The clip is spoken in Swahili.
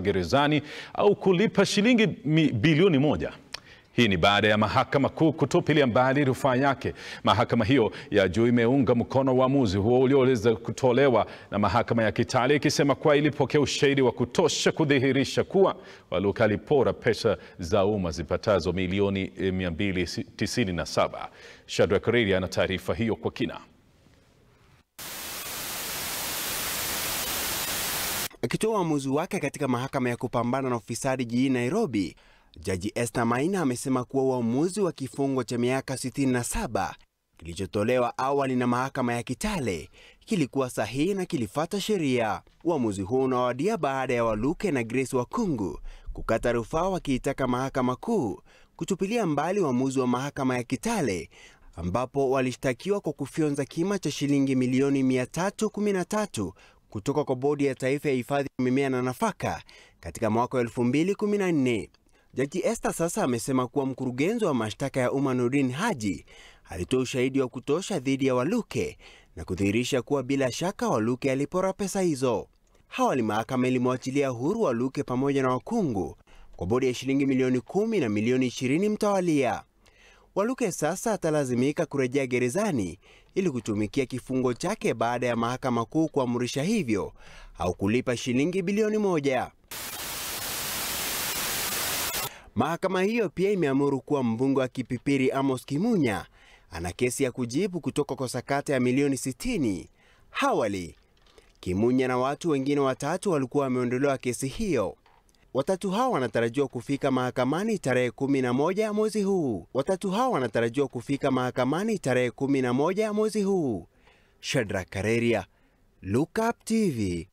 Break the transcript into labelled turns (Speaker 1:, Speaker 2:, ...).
Speaker 1: gerezani au kulipa shilingi bilioni moja. Hii ni baada ya mahakama kuu kutupilia mbali rufaa yake. Mahakama hiyo ya juu imeunga mkono uamuzi huo ulioweza kutolewa na mahakama ya Kitale ikisema kuwa ilipokea ushahidi wa kutosha kudhihirisha kuwa Waluka alipora pesa za umma zipatazo milioni 297. Eh, Shadrack Reria ana taarifa hiyo kwa kina.
Speaker 2: Akitoa uamuzi wake katika mahakama ya kupambana na ufisadi jijini Nairobi, Jaji Esther Maina amesema kuwa uamuzi wa kifungo cha miaka 67 kilichotolewa awali na mahakama ya Kitale kilikuwa sahihi na kilifata sheria. Uamuzi huu unawadia baada ya Waluke na Grace Wakungu kukata rufaa wakiitaka mahakama kuu kutupilia mbali uamuzi wa mahakama ya Kitale ambapo walishtakiwa kwa kufyonza kima cha shilingi milioni 313 kutoka kwa Bodi ya Taifa ya Hifadhi ya Mimea na Nafaka katika mwaka wa 2014. Jaji Esther sasa amesema kuwa mkurugenzi wa mashtaka ya umma Nurdin Haji alitoa ushahidi wa kutosha dhidi ya Waluke na kudhihirisha kuwa bila shaka Waluke alipora pesa hizo. Awali mahakama ilimwachilia huru Waluke pamoja na wakungu kwa bodi ya shilingi milioni kumi na milioni ishirini mtawalia. Waluke sasa atalazimika kurejea gerezani ili kutumikia kifungo chake baada ya mahakama kuu kuamrisha hivyo au kulipa shilingi bilioni moja. Mahakama hiyo pia imeamuru kuwa mbunge wa Kipipiri Amos Kimunya ana kesi ya kujibu kutoka kwa sakata ya milioni 60. Hawali Kimunya na watu wengine watatu walikuwa wameondolewa kesi hiyo. Watatu hao wanatarajiwa kufika mahakamani tarehe kumi na moja mwezi huu. Watatu hao wanatarajiwa kufika mahakamani tarehe kumi na moja mwezi huu. Shadrack Kareria, Look Up TV.